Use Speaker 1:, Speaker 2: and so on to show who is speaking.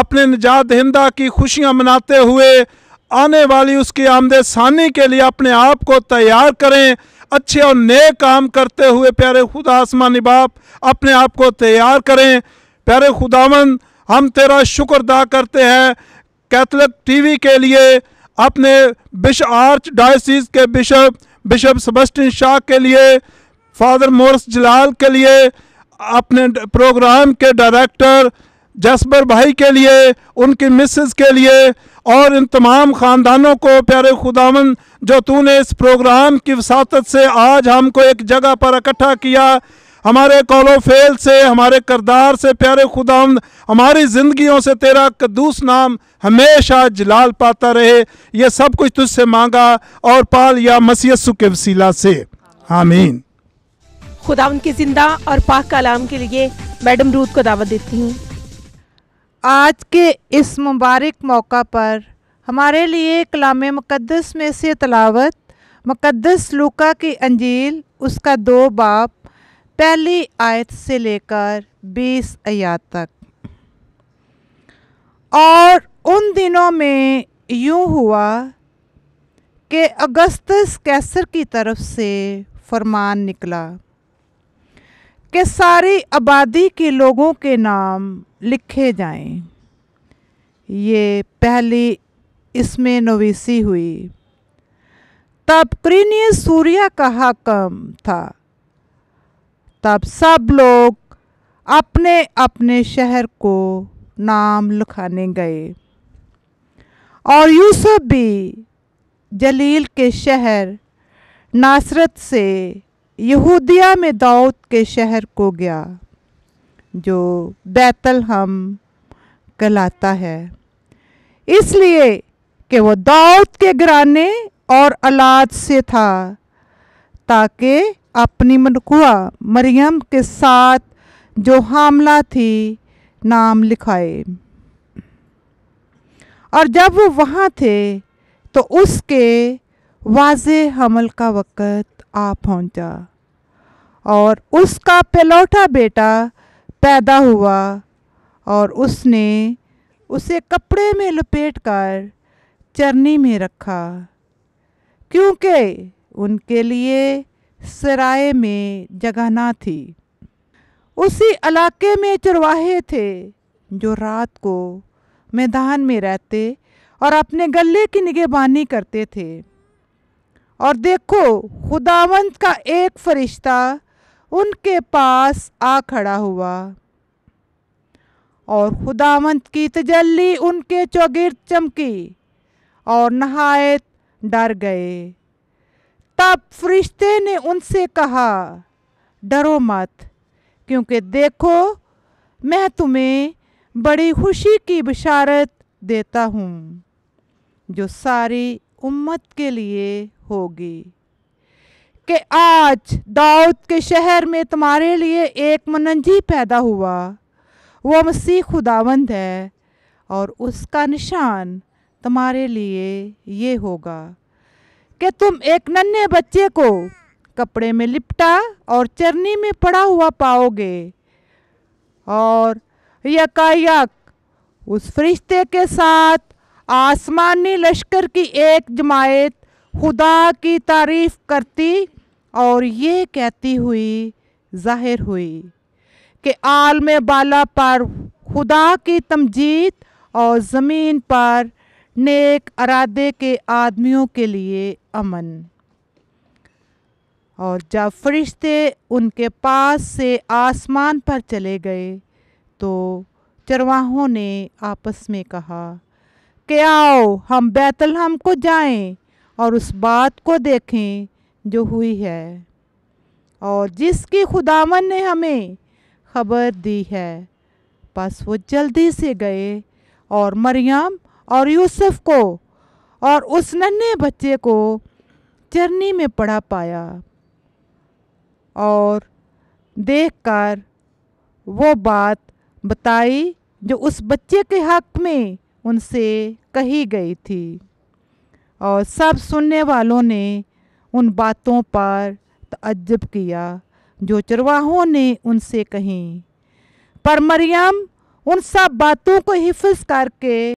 Speaker 1: اپنے نجات دہندہ کی خوشیاں مناتے ہوئے آنے والی اس کی آمد ثانی کے لیے اپنے آپ کو تیار کریں اچھے اور نئے کام کرتے ہوئے پیارے خدا آسمانی باپ اپنے آپ کو تیار کریں پیارے خداون ہم تیرا شکر ادا کرتے ہیں کیتھلک ٹی وی کے لیے اپنے بش آرچ ڈائسیز کے بشپ بشپ سبسٹن شاہ کے لیے فادر مورس جلال کے لیے اپنے پروگرام کے ڈائریکٹر جسبر بھائی کے لیے ان کی مسز کے لیے اور ان تمام خاندانوں کو پیارے خداون جو تو نے اس پروگرام کی وساطت سے آج ہم کو ایک جگہ پر اکٹھا کیا ہمارے کولو فیل سے ہمارے کردار سے پیارے خداون ہماری زندگیوں سے تیرا قدوس نام ہمیشہ جلال پاتا رہے یہ سب کچھ تجھ سے مانگا اور پال یا مسی کے وسیلہ سے آمین
Speaker 2: خدا ان کی زندہ اور پاک کلام کے لیے میڈم رود کو دعوت دیتی ہوں آج کے اس مبارک موقع پر ہمارے لیے کلام مقدس میں سے تلاوت مقدس لوکا کی انجیل اس کا دو باپ پہلی آیت سے لے کر بیس آیات تک اور ان دنوں میں یوں ہوا کہ اگستس کیسر کی طرف سے فرمان نکلا کہ ساری آبادی کے لوگوں کے نام لکھے جائیں یہ پہلی اس میں نویسی ہوئی تب کرینی سوریا کا حکم تھا تب سب لوگ اپنے اپنے شہر کو نام لکھانے گئے اور یوسف بھی جلیل کے شہر ناصرت سے یہودیہ میں دعوت کے شہر کو گیا جو بیت الحم کہلاتا ہے اس لیے کہ وہ دعوت کے گرانے اور الاد سے تھا تاکہ اپنی منقوع مریم کے ساتھ جو حاملہ تھی نام لکھائے اور جب وہ وہاں تھے تو اس کے واضح حمل کا وقت آ پہنچا اور اس کا پلوٹا بیٹا پیدا ہوا اور اس نے اسے کپڑے میں لپیٹ کر چرنی میں رکھا کیونکہ ان کے لیے سرائے میں جگہ نہ تھی اسی علاقے میں چرواہے تھے جو رات کو میدان میں رہتے اور اپنے گلے کی نگہبانی کرتے تھے اور دیکھو خداوند کا ایک فرشتہ ان کے پاس آ کھڑا ہوا اور خداوند کی تجلی ان کے چوگرد چمکی اور نہایت ڈر گئے تب فرشتے نے ان سے کہا ڈرو مت کیونکہ دیکھو میں تمہیں بڑی خوشی کی بشارت دیتا ہوں جو ساری امت کے لیے ہوگی کہ آج داؤد کے شہر میں تمہارے لیے ایک مننجی پیدا ہوا وہ مسیح خداوند ہے اور اس کا نشان تمہارے لیے یہ ہوگا کہ تم ایک ننھے بچے کو کپڑے میں لپٹا اور چرنی میں پڑا ہوا پاؤ گے اور یکایک اس فرشتے کے ساتھ آسمانی لشکر کی ایک جماعت خدا کی تعریف کرتی اور یہ کہتی ہوئی ظاہر ہوئی کہ عالم بالا پر خدا کی تمجید اور زمین پر نیک ارادے کے آدمیوں کے لیے امن اور جب فرشتے ان کے پاس سے آسمان پر چلے گئے تو چرواہوں نے آپس میں کہا کہ آؤ ہم بیت الحم کو جائیں اور اس بات کو دیکھیں جو ہوئی ہے اور جس کی خداون نے ہمیں خبر دی ہے بس وہ جلدی سے گئے اور مریم اور یوسف کو اور اس ننھے بچے کو چرنی میں پڑا پایا اور دیکھ کر وہ بات بتائی جو اس بچے کے حق میں ان سے کہی گئی تھی اور سب سننے والوں نے ان باتوں پر تعجب کیا جو چرواہوں نے ان سے کہیں پر مریم ان سب باتوں کو حفظ کر کے